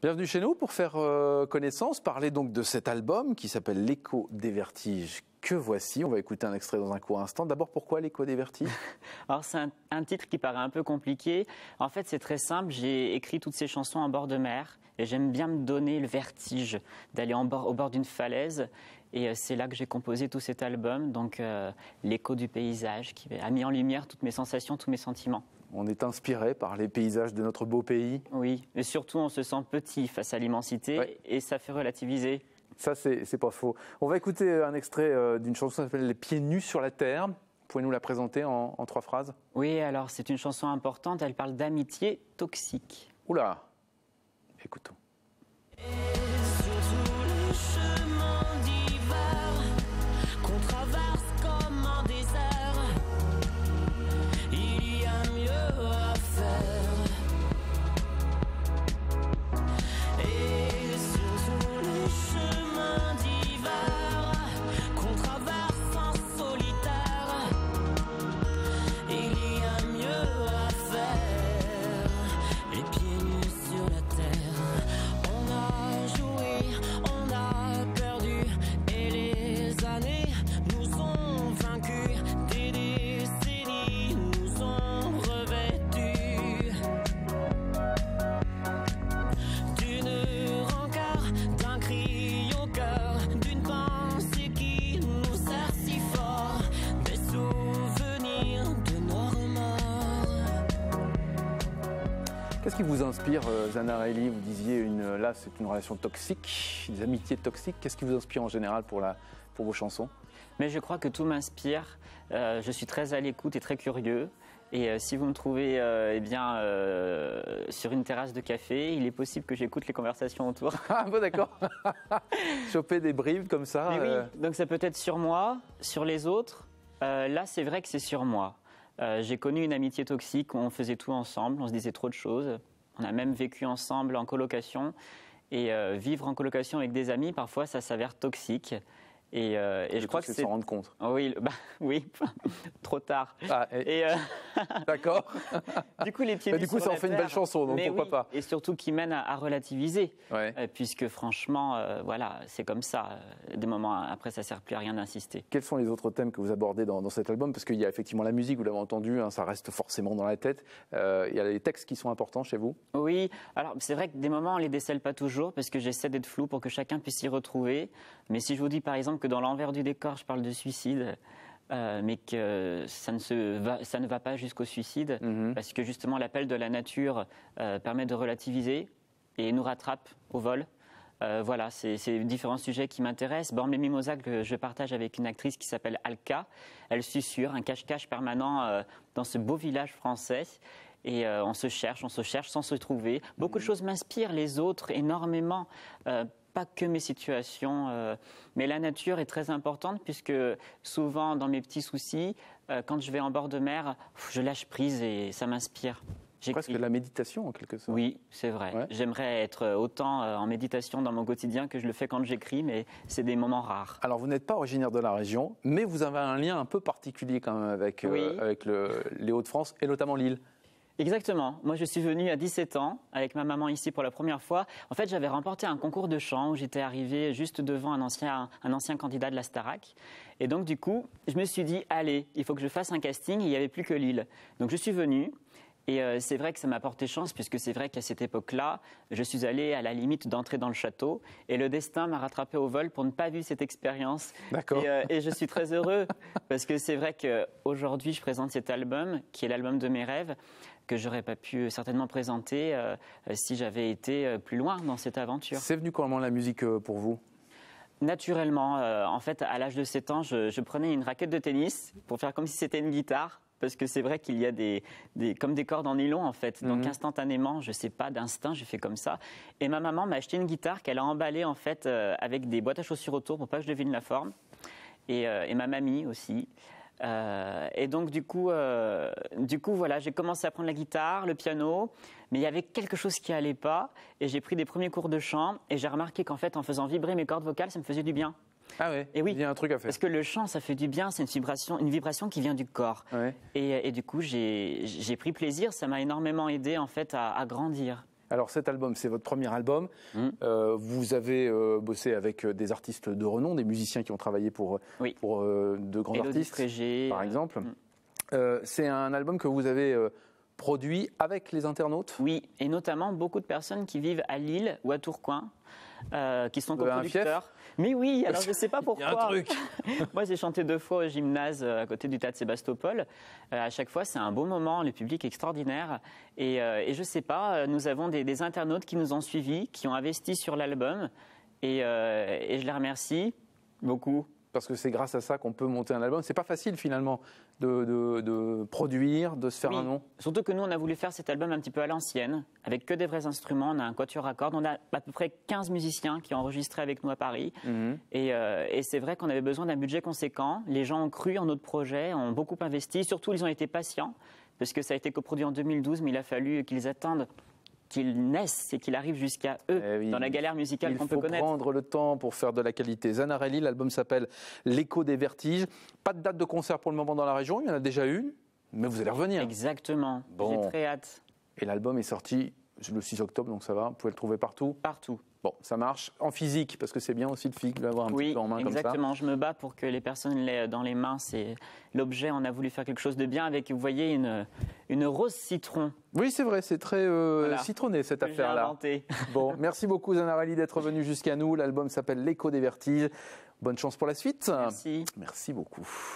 Bienvenue chez nous pour faire euh, connaissance, parler donc de cet album qui s'appelle L'écho des vertiges que voici. On va écouter un extrait dans un court instant. D'abord, pourquoi l'écho des vertiges Alors, c'est un, titre qui paraît un peu compliqué. En fait, c'est très simple. J'ai écrit toutes ces chansons en bord de mer et j'aime bien me donner le vertige d'aller au bord d'une falaise. Et euh, c'est là que j'ai composé tout cet album, donc euh, l'écho du paysage qui a mis en lumière toutes mes sensations, tous mes sentiments on est inspiré par les paysages de notre beau pays. Oui, mais surtout on se sent petit face à l'immensité et ça fait relativiser. Ça, c'est pas faux. On va écouter euh, un extrait euh, d'une chanson qui s'appelle Les pieds nus sur la terre. Pouvez nous la présenter en, en trois phrases Oui, alors c'est une chanson importante. Elle parle d'amitié toxique. Oula, écoutons. Qu'est-ce qui vous inspire, euh, Zanarelli Vous disiez une, euh, là, c'est une relation toxique, des amitiés toxiques. Qu'est-ce qui vous inspire en général pour, la, pour vos chansons Mais je crois que tout m'inspire. Euh, je suis très à l'écoute et très curieux. Et si vous me trouvez eh bien, sur une terrasse de café, il est possible que j'écoute les conversations autour. ah bon, d'accord. Choper des bribes comme ça. oui, donc ça peut être sur moi, sur les autres. là, c'est vrai que c'est sur moi. Euh, j'ai connu une amitié toxique, on faisait tout ensemble, on se disait trop de choses. On a même vécu ensemble en colocation. Et euh, vivre en colocation avec des amis, parfois, ça s'avère toxique. Euh, et, je crois que c'est s'en rendre compte. Ah oui, bah oui, trop tard. Ah, et... Euh, D'accord. du coup, les pieds. Bah, du coup, ça en fait une belle chanson, donc pourquoi pas. Et surtout qui mène à, relativiser, euh, puisque franchement, voilà, c'est comme ça. Des moments après, ça sert plus à rien d'insister. Quels sont les autres thèmes que vous abordez dans, cet album Parce qu'il y a effectivement la musique, vous l'avez entendu, hein, ça reste forcément dans la tête. il y a les textes qui sont importants chez vous. Oui. Alors c'est vrai que des moments, on les décèle pas toujours, parce que j'essaie d'être flou pour que chacun puisse s'y retrouver. Mais si je vous dis par exemple que dans l'envers du décor, je parle de suicide. Euh, mais que ça ne, se va, ça ne va pas jusqu'au suicide, mhm. parce que justement l'appel de la nature euh, permet de relativiser et nous rattrape au vol. Euh, voilà, c'est différents sujets qui m'intéressent. Bon, mes mimosas, que je partage avec une actrice qui s'appelle Alka. Elle susurre un cache-cache permanent dans ce beau village français. Et on se cherche, on se cherche sans se trouver. Beaucoup de mhm. choses m'inspirent les autres énormément pas que mes situations, euh, mais la nature est très importante puisque souvent dans mes petits soucis, euh, quand je vais en bord de mer, je lâche prise et ça m'inspire. Presque la méditation en quelque sorte. Oui, c'est vrai. J'aimerais être autant euh, en méditation dans mon quotidien que je le fais quand j'écris, mais c'est des moments rares. Alors vous n'êtes pas originaire de la région, mais vous avez un lien un peu particulier quand même avec, avec les Hauts-de-France et notamment Lille. Exactement. Moi, je suis venue à 17 ans avec ma maman ici pour la première fois. En fait, j'avais remporté un concours de chant où j'étais arrivée juste devant un ancien, candidat de la Starac. Et donc, du coup, je me suis dit, allez, il faut que je fasse un casting. Il n'y avait plus que Lille. Donc, je suis venue. Et euh, c'est vrai que ça m'a porté chance, puisque c'est vrai qu'à cette époque-là, je suis allé à la limite d'entrer dans le château, et le destin m'a rattrapé au vol pour ne pas vivre cette expérience. Euh, et, je suis très heureux, parce que c'est vrai qu'aujourd'hui, je présente cet album, qui est l'album de mes rêves, que j'aurais pas pu certainement présenter euh, si j'avais été plus loin dans cette aventure. C'est venu comment la musique pour vous Naturellement, en fait, à l'âge de 7 ans, je, prenais une raquette de tennis pour faire comme si c'était une guitare parce que c'est vrai qu'il y a des, comme des cordes en nylon en fait. Donc mhm. instantanément, je sais pas d'instinct, j'ai fait comme ça. Et ma maman m'a acheté une guitare qu'elle a emballée en fait euh, avec des boîtes à chaussures autour pour pas que je devine la forme. Et, euh, ma mamie aussi. Euh, et donc du coup, du coup voilà, j'ai commencé à prendre la guitare, le piano, mais il y avait quelque chose qui allait pas. Et j'ai pris des premiers cours de chant et j'ai remarqué qu'en fait, en faisant vibrer mes cordes vocales, ça me faisait du bien. Ah Et oui. Il y a un truc à faire. Parce que le chant, ça fait du bien, c'est une vibration, une vibration qui vient du corps. Ah et, du coup, j'ai pris plaisir, ça m'a énormément aidé en fait à, grandir. Alors cet album, c'est votre premier album. Mmh. Euh, vous avez euh, bossé avec euh, des artistes de renom, des musiciens qui ont travaillé pour, pour de grands artistes, par exemple. Mmh. c'est un album que vous avez produit avec les internautes Oui, et notamment beaucoup de personnes qui vivent à Lille ou à Tourcoing, euh, qui sont coproducteurs. Mais oui, alors je ne sais pas pourquoi. un truc. Moi, j'ai chanté deux fois au gymnase euh, à côté du Théâtre Sébastopol. Euh, à chaque fois, c'est un beau moment, le public extraordinaire. Et, je ne sais pas, nous avons des, internautes qui nous ont suivis, qui ont investi sur l'album. et je les remercie beaucoup parce que c'est grâce à ça qu'on peut monter un album. C'est pas facile finalement de, produire, de se faire un nom. Surtout que nous, on a voulu faire cet album un petit peu à l'ancienne, avec que des vrais instruments. On a un quatuor à cordes, on a à peu près 15 musiciens qui ont enregistré avec nous à Paris. Mhm. Et, euh, et c'est vrai qu'on avait besoin d'un budget conséquent. Les gens ont cru en notre projet, ont beaucoup investi. Surtout, ils ont été patients, parce que ça a été coproduit en 2012, mais il a fallu qu'ils attendent qu'ils naissent et qu'ils arrivent jusqu'à eux eh dans la galère musicale qu'on peut connaître. Il faut prendre le temps pour faire de la qualité. Zanarelli, l'album s'appelle L'écho des vertiges. Pas de date de concert pour le moment dans la région, il y en a déjà une, mais vous allez revenir. Exactement, bon. j'ai très hâte. Et l'album est sorti le 6 octobre, donc ça va, vous pouvez le trouver partout Partout. Bon, ça marche en physique, parce que c'est bien aussi de physique d'avoir un oui, petit en main comme ça. Oui, exactement, je me bats pour que les personnes l'aient dans les mains. C'est l'objet, on a voulu faire quelque chose de bien avec, vous voyez, une, une rose citron. Oui, c'est vrai, c'est très euh, citronné cette affaire-là. bon, merci beaucoup Zanarali d'être venu jusqu'à nous. L'album s'appelle L'écho des vertiges. Bonne chance pour la suite. Merci. Merci beaucoup.